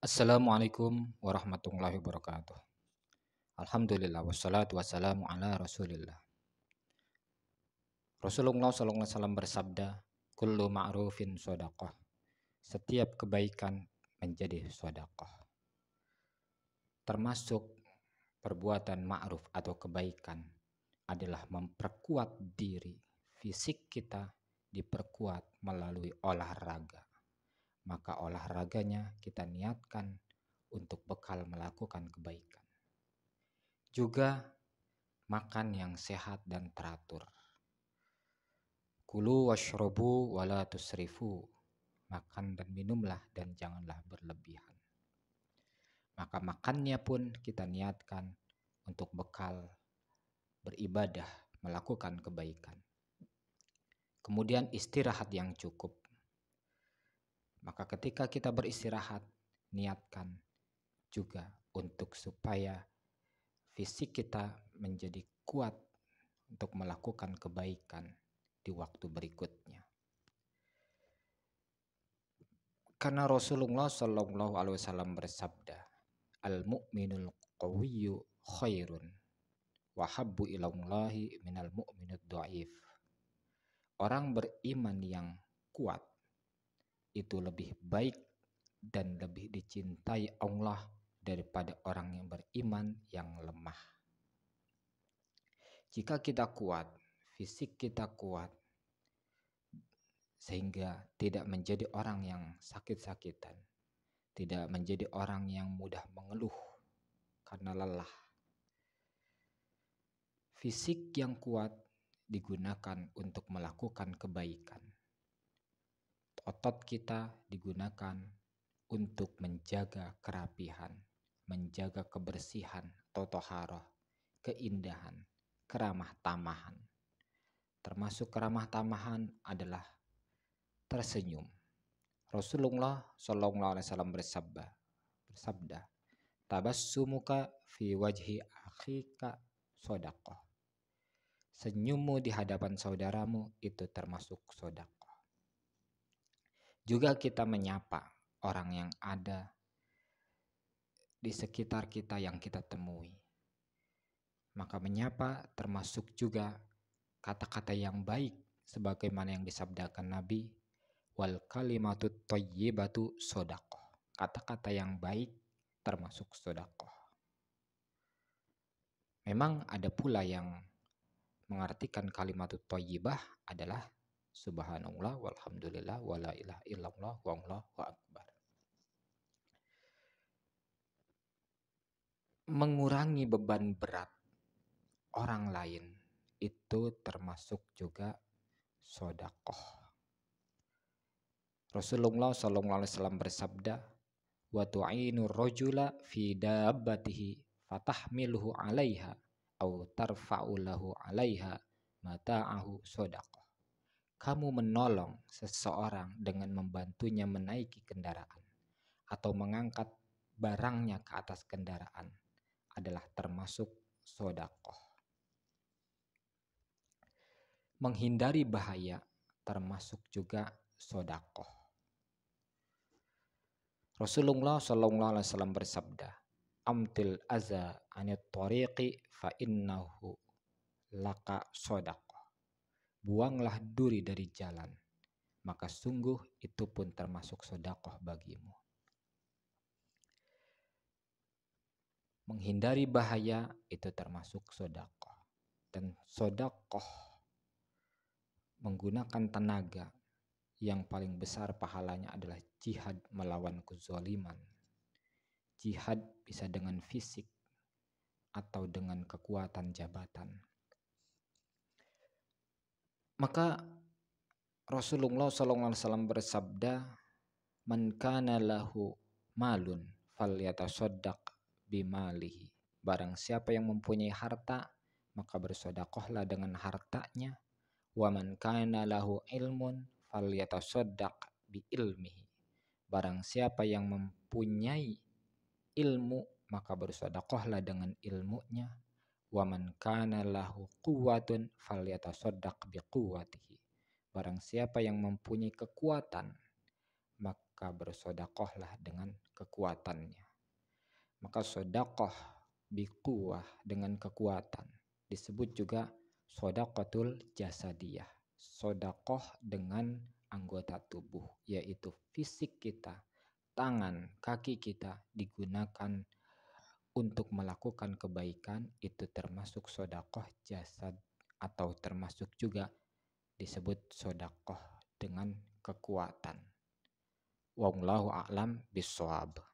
Assalamualaikum warahmatullahi wabarakatuh. Alhamdulillah wassalatu wassalamu ala Rasulillah. Rasulullah sallallahu alaihi wasallam bersabda, "Kullu ma'rufin shadaqah." Setiap kebaikan menjadi sodakoh Termasuk perbuatan ma'ruf atau kebaikan adalah memperkuat diri, fisik kita diperkuat melalui olahraga maka olahraganya kita niatkan untuk bekal melakukan kebaikan. Juga makan yang sehat dan teratur. Kulu washrobu wala tusrifu. Makan dan minumlah dan janganlah berlebihan. Maka makannya pun kita niatkan untuk bekal beribadah, melakukan kebaikan. Kemudian istirahat yang cukup. Maka ketika kita beristirahat, niatkan juga untuk supaya fisik kita menjadi kuat untuk melakukan kebaikan di waktu berikutnya. Karena Rasulullah Shallallahu Alaihi Wasallam bersabda, al mu'minul qawiyyu khairun wahabu habbu ilallahi minal mu'minid dhaif. Orang beriman yang kuat itu lebih baik dan lebih dicintai Allah daripada orang yang beriman yang lemah. Jika kita kuat, fisik kita kuat, sehingga tidak menjadi orang yang sakit-sakitan, tidak menjadi orang yang mudah mengeluh karena lelah. Fisik yang kuat digunakan untuk melakukan kebaikan otot kita digunakan untuk menjaga kerapihan, menjaga kebersihan, totoharoh, keindahan, keramah tamahan. Termasuk keramah tamahan adalah tersenyum. Rasulullah Shallallahu Alaihi Wasallam bersabda, bersabda, tabassumuka fi wajhi akhika sodakoh. Senyummu di hadapan saudaramu itu termasuk sodakoh juga kita menyapa orang yang ada di sekitar kita yang kita temui. Maka menyapa termasuk juga kata-kata yang baik sebagaimana yang disabdakan Nabi wal kalimatu thayyibatu sodakoh. Kata-kata yang baik termasuk sodakoh. Memang ada pula yang mengartikan kalimat thayyibah adalah Subhanallah walhamdulillah wala ilaha illallah wa akbar. Mengurangi beban berat orang lain itu termasuk juga sodakoh. Rasulullah Shallallahu Alaihi Wasallam bersabda, wa tu'inu rojula fi dabbatihi fatahmiluhu alaiha au tarfa'ulahu lahu alaiha mata'ahu sodakoh kamu menolong seseorang dengan membantunya menaiki kendaraan atau mengangkat barangnya ke atas kendaraan adalah termasuk sodakoh. Menghindari bahaya termasuk juga sodakoh. Rasulullah Shallallahu Alaihi Wasallam bersabda, "Amtil azza anit tariqi fa innahu laka sodakoh." buanglah duri dari jalan, maka sungguh itu pun termasuk sodakoh bagimu. Menghindari bahaya itu termasuk sodakoh. Dan sodakoh menggunakan tenaga yang paling besar pahalanya adalah jihad melawan kezoliman. Jihad bisa dengan fisik atau dengan kekuatan jabatan maka Rasulullah SAW bersabda, "Man kana lahu malun falyatasaddaq bimalihi." Barang siapa yang mempunyai harta, maka bersodakohlah dengan hartanya. Wa man kana lahu ilmun falyatasaddaq bi ilmihi. Barang siapa yang mempunyai ilmu, maka bersodakohlah dengan ilmunya wa man kana lahu quwwatun falyatasaddaq biquwwatihi. Barang siapa yang mempunyai kekuatan, maka bersodakohlah dengan kekuatannya. Maka sodakoh bikuah dengan kekuatan. Disebut juga sodakotul jasadiyah. Sodakoh dengan anggota tubuh, yaitu fisik kita, tangan, kaki kita digunakan untuk melakukan kebaikan itu termasuk sodakoh jasad atau termasuk juga disebut sodakoh dengan kekuatan. Wa'ulahu a'lam bisawab.